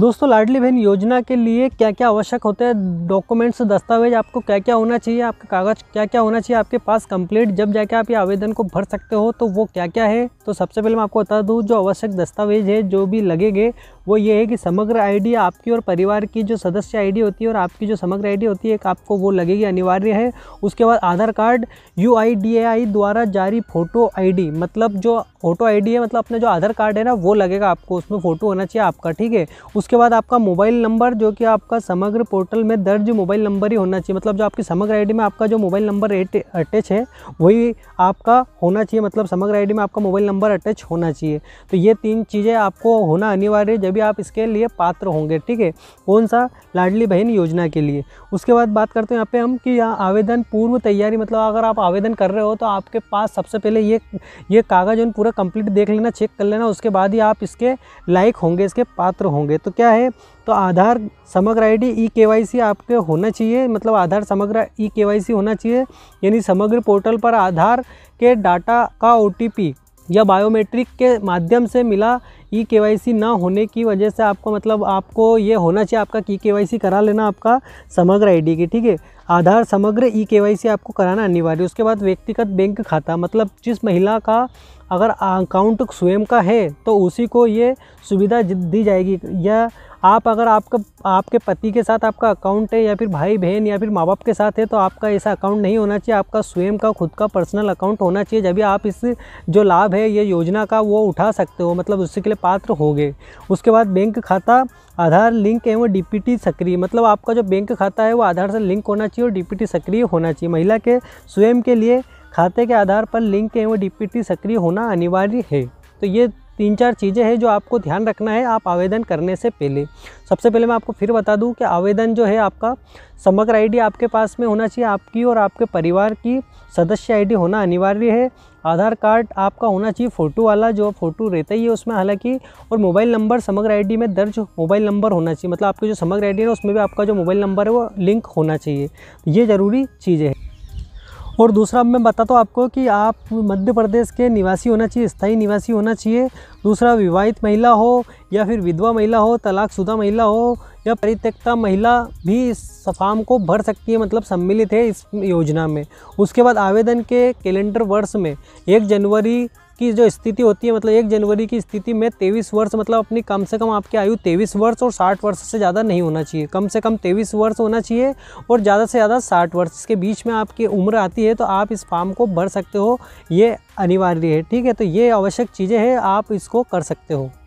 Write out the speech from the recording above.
दोस्तों लाडली बहन योजना के लिए क्या क्या आवश्यक होते हैं डॉक्यूमेंट्स दस्तावेज आपको क्या क्या होना चाहिए आपके कागज क्या क्या होना चाहिए आपके पास कंप्लीट जब जाके आप ये आवेदन को भर सकते हो तो वो क्या क्या है तो सबसे पहले मैं आपको बता दूँ जो आवश्यक दस्तावेज है जो भी लगेंगे वो ये है कि समग्र आईडी आपकी और परिवार की जो सदस्य आईडी होती है और आपकी जो समग्र आईडी होती है आपको वो लगेगी अनिवार्य है उसके बाद आधार कार्ड यू द्वारा जारी फ़ोटो आईडी मतलब जो फ़ोटो आईडी है मतलब अपना जो आधार कार्ड है ना वो लगेगा आपको उसमें फ़ोटो होना चाहिए आपका ठीक है उसके बाद आपका मोबाइल नंबर जो कि आपका समग्र पोर्टल में दर्ज मोबाइल नंबर ही होना चाहिए मतलब जो आपकी समग्र आईडी में आपका जो मोबाइल नंबर अटैच है वही आपका होना चाहिए मतलब समग्र आईडी में आपका मोबाइल नंबर अटैच होना चाहिए तो ये तीन चीज़ें आपको होना अनिवार्य है भी आप इसके लिए पात्र होंगे ठीक है कौन सा लाडली बहन योजना के लिए उसके बाद बात करते हैं यहाँ पे हम कि यहाँ आवेदन पूर्व तैयारी मतलब अगर आप आवेदन कर रहे हो तो आपके पास सबसे पहले ये ये कागज़ उन पूरा कंप्लीट देख लेना चेक कर लेना उसके बाद ही आप इसके लाइक होंगे इसके पात्र होंगे तो क्या है तो आधार समग्र डी ई केवाईसी आपके होना चाहिए मतलब आधार समग्र ई केवाईसी e होना चाहिए यानी समग्र पोर्टल पर आधार के डाटा का ओ या बायोमेट्रिक के माध्यम से मिला ई के ना होने की वजह से आपको मतलब आपको ये होना चाहिए आपका ई के करा लेना आपका समग्र आईडी की ठीक है आधार समग्र ई के आपको कराना अनिवार्य उसके बाद व्यक्तिगत बैंक खाता मतलब जिस महिला का अगर अकाउंट स्वयं का है तो उसी को ये सुविधा दी जाएगी या आप अगर आपका आपके पति के साथ आपका अकाउंट है या फिर भाई बहन या फिर माँ बाप के साथ है तो आपका ऐसा अकाउंट नहीं होना चाहिए आपका स्वयं का खुद का पर्सनल अकाउंट होना चाहिए जब आप इस जो लाभ है ये योजना का वो उठा सकते हो मतलब उसके लिए पात्र हो गए उसके बाद बैंक खाता आधार लिंक एवं डीपीटी सक्रिय मतलब आपका जो बैंक खाता है वो आधार से लिंक होना चाहिए और डीपीटी सक्रिय होना चाहिए महिला के स्वयं के लिए खाते के आधार पर लिंक एवं डीपीटी सक्रिय होना अनिवार्य है तो ये तीन चार चीज़ें हैं जो आपको ध्यान रखना है आप आवेदन करने से पहले सबसे पहले मैं आपको फिर बता दूं कि आवेदन जो है आपका समग्र आईडी आपके पास में होना चाहिए आपकी और आपके परिवार की सदस्य आईडी होना अनिवार्य है आधार कार्ड आपका होना चाहिए फ़ोटो वाला जो फ़ोटो रहता ही है उसमें हालांकि और मोबाइल नंबर समग्र आईडी में दर्ज मोबाइल नंबर होना चाहिए मतलब आपके जो समग्र आईडी है उसमें भी आपका जो मोबाइल नंबर है वो लिंक होना चाहिए ये ज़रूरी चीज़ें हैं और दूसरा मैं बताता तो हूँ आपको कि आप मध्य प्रदेश के निवासी होना चाहिए स्थायी निवासी होना चाहिए दूसरा विवाहित महिला हो या फिर विधवा महिला हो तलाकशुदा महिला हो या परित्यक्ता महिला भी इस फार्म को भर सकती है मतलब सम्मिलित है इस योजना में उसके बाद आवेदन के कैलेंडर वर्ष में एक जनवरी की जो स्थिति होती है मतलब एक जनवरी की स्थिति में तेईस वर्ष मतलब अपनी कम से कम आपकी आयु तेईस वर्ष और साठ वर्ष से ज़्यादा नहीं होना चाहिए कम से कम तेईस वर्ष होना चाहिए और ज़्यादा से ज़्यादा साठ वर्ष के बीच में आपकी उम्र आती है तो आप इस फार्म को भर सकते हो ये अनिवार्य है ठीक है तो ये आवश्यक चीज़ें हैं आप इसको कर सकते हो